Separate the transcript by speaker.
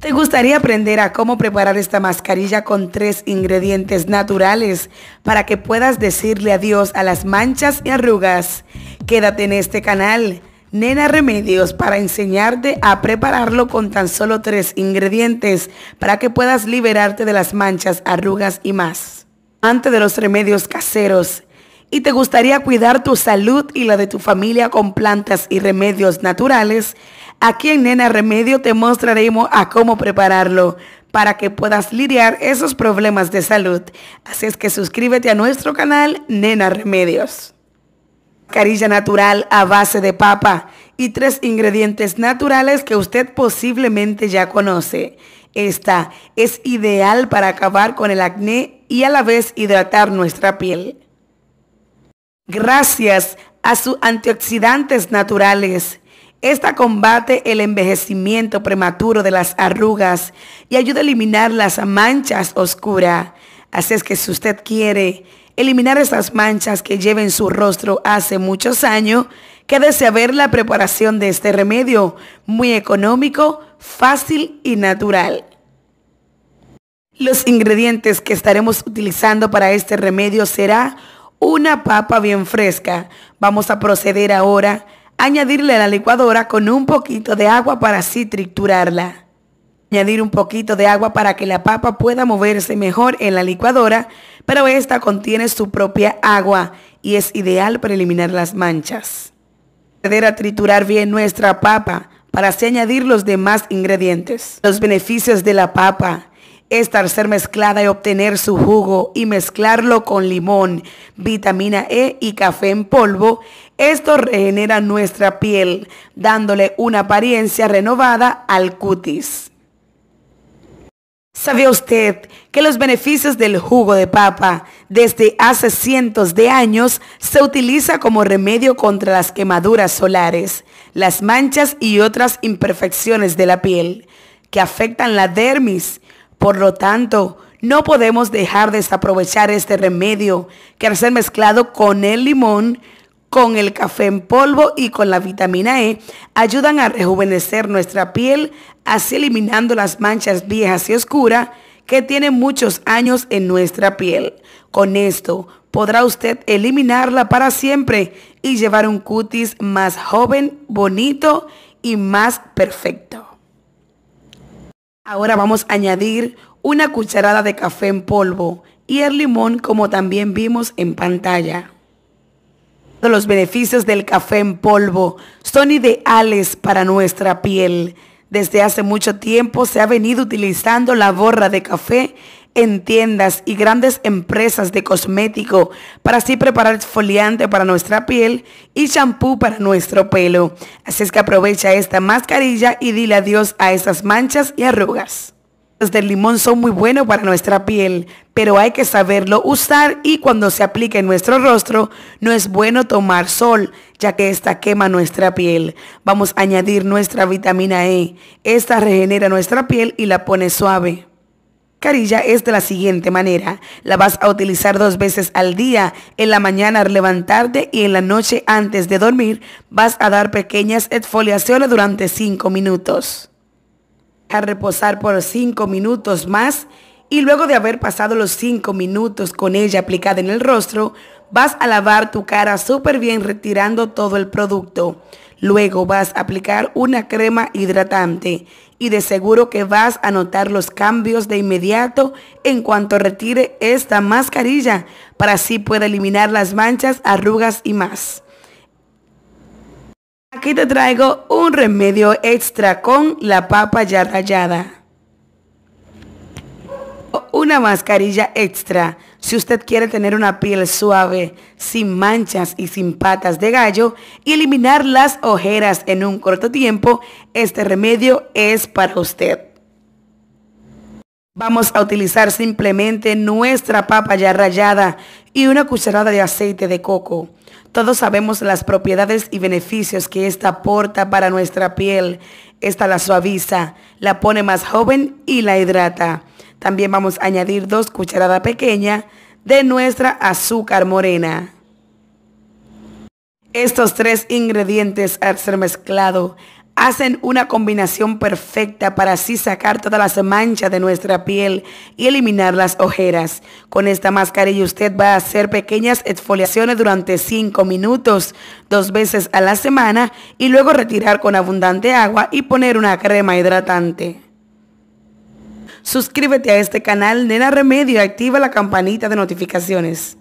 Speaker 1: ¿Te gustaría aprender a cómo preparar esta mascarilla con tres ingredientes naturales para que puedas decirle adiós a las manchas y arrugas? Quédate en este canal, Nena Remedios, para enseñarte a prepararlo con tan solo tres ingredientes para que puedas liberarte de las manchas, arrugas y más. Antes de los remedios caseros, y te gustaría cuidar tu salud y la de tu familia con plantas y remedios naturales, Aquí en Nena Remedio te mostraremos a cómo prepararlo para que puedas lidiar esos problemas de salud. Así es que suscríbete a nuestro canal Nena Remedios. Carilla natural a base de papa y tres ingredientes naturales que usted posiblemente ya conoce. Esta es ideal para acabar con el acné y a la vez hidratar nuestra piel. Gracias a sus antioxidantes naturales, esta combate el envejecimiento prematuro de las arrugas y ayuda a eliminar las manchas oscuras. Así es que si usted quiere eliminar esas manchas que lleva en su rostro hace muchos años, quédese a ver la preparación de este remedio, muy económico, fácil y natural. Los ingredientes que estaremos utilizando para este remedio será una papa bien fresca. Vamos a proceder ahora a añadirle a la licuadora con un poquito de agua para así triturarla. Añadir un poquito de agua para que la papa pueda moverse mejor en la licuadora, pero esta contiene su propia agua y es ideal para eliminar las manchas. Proceder a triturar bien nuestra papa para así añadir los demás ingredientes. Los beneficios de la papa estar ser mezclada y obtener su jugo y mezclarlo con limón, vitamina E y café en polvo. Esto regenera nuestra piel, dándole una apariencia renovada al cutis. ¿Sabía usted que los beneficios del jugo de papa desde hace cientos de años se utiliza como remedio contra las quemaduras solares, las manchas y otras imperfecciones de la piel que afectan la dermis? Por lo tanto, no podemos dejar de desaprovechar este remedio que al ser mezclado con el limón, con el café en polvo y con la vitamina E ayudan a rejuvenecer nuestra piel, así eliminando las manchas viejas y oscuras que tienen muchos años en nuestra piel. Con esto podrá usted eliminarla para siempre y llevar un cutis más joven, bonito y más perfecto. Ahora vamos a añadir una cucharada de café en polvo y el limón como también vimos en pantalla. Los beneficios del café en polvo son ideales para nuestra piel. Desde hace mucho tiempo se ha venido utilizando la borra de café en tiendas y grandes empresas de cosmético para así preparar foliante para nuestra piel y shampoo para nuestro pelo. Así es que aprovecha esta mascarilla y dile adiós a esas manchas y arrugas. Los del limón son muy buenos para nuestra piel, pero hay que saberlo usar y cuando se aplique en nuestro rostro no es bueno tomar sol, ya que esta quema nuestra piel. Vamos a añadir nuestra vitamina E. Esta regenera nuestra piel y la pone suave. Carilla es de la siguiente manera. La vas a utilizar dos veces al día, en la mañana al levantarte y en la noche antes de dormir. Vas a dar pequeñas exfoliaciones durante cinco minutos. A reposar por cinco minutos más y luego de haber pasado los cinco minutos con ella aplicada en el rostro, Vas a lavar tu cara súper bien retirando todo el producto. Luego vas a aplicar una crema hidratante y de seguro que vas a notar los cambios de inmediato en cuanto retire esta mascarilla para así pueda eliminar las manchas, arrugas y más. Aquí te traigo un remedio extra con la papa ya rallada. Una mascarilla extra si usted quiere tener una piel suave, sin manchas y sin patas de gallo y eliminar las ojeras en un corto tiempo, este remedio es para usted. Vamos a utilizar simplemente nuestra papa ya rallada y una cucharada de aceite de coco. Todos sabemos las propiedades y beneficios que esta aporta para nuestra piel. Esta la suaviza, la pone más joven y la hidrata. También vamos a añadir dos cucharadas pequeñas de nuestra azúcar morena. Estos tres ingredientes al ser mezclado hacen una combinación perfecta para así sacar todas las manchas de nuestra piel y eliminar las ojeras. Con esta mascarilla usted va a hacer pequeñas exfoliaciones durante 5 minutos, dos veces a la semana y luego retirar con abundante agua y poner una crema hidratante. Suscríbete a este canal Nena Remedio y activa la campanita de notificaciones.